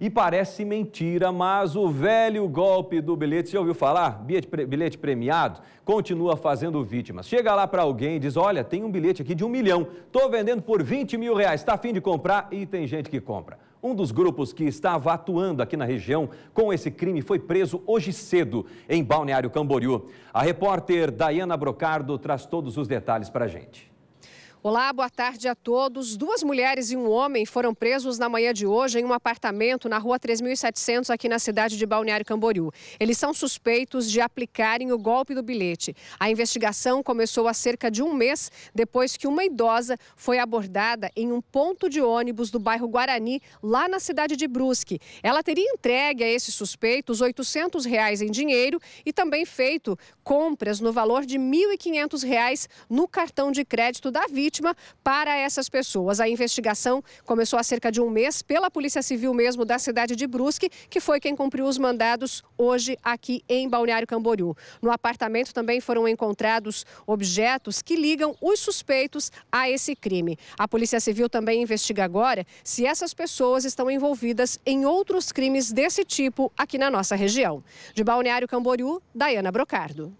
E parece mentira, mas o velho golpe do bilhete, Você ouviu falar? Bilhete, premiado, continua fazendo vítimas. Chega lá para alguém e diz, olha, tem um bilhete aqui de um milhão, estou vendendo por 20 mil reais, está afim de comprar? E tem gente que compra. Um dos grupos que estava atuando aqui na região com esse crime foi preso hoje cedo, em Balneário Camboriú. A repórter Dayana Brocardo traz todos os detalhes para a gente. Olá, boa tarde a todos. Duas mulheres e um homem foram presos na manhã de hoje em um apartamento na rua 3700, aqui na cidade de Balneário Camboriú. Eles são suspeitos de aplicarem o golpe do bilhete. A investigação começou há cerca de um mês depois que uma idosa foi abordada em um ponto de ônibus do bairro Guarani, lá na cidade de Brusque. Ela teria entregue a esses suspeitos R$ 800 reais em dinheiro e também feito compras no valor de R$ 1.500 reais no cartão de crédito da vítima vítima para essas pessoas. A investigação começou há cerca de um mês pela Polícia Civil mesmo da cidade de Brusque, que foi quem cumpriu os mandados hoje aqui em Balneário Camboriú. No apartamento também foram encontrados objetos que ligam os suspeitos a esse crime. A Polícia Civil também investiga agora se essas pessoas estão envolvidas em outros crimes desse tipo aqui na nossa região. De Balneário Camboriú, Daiana Brocardo.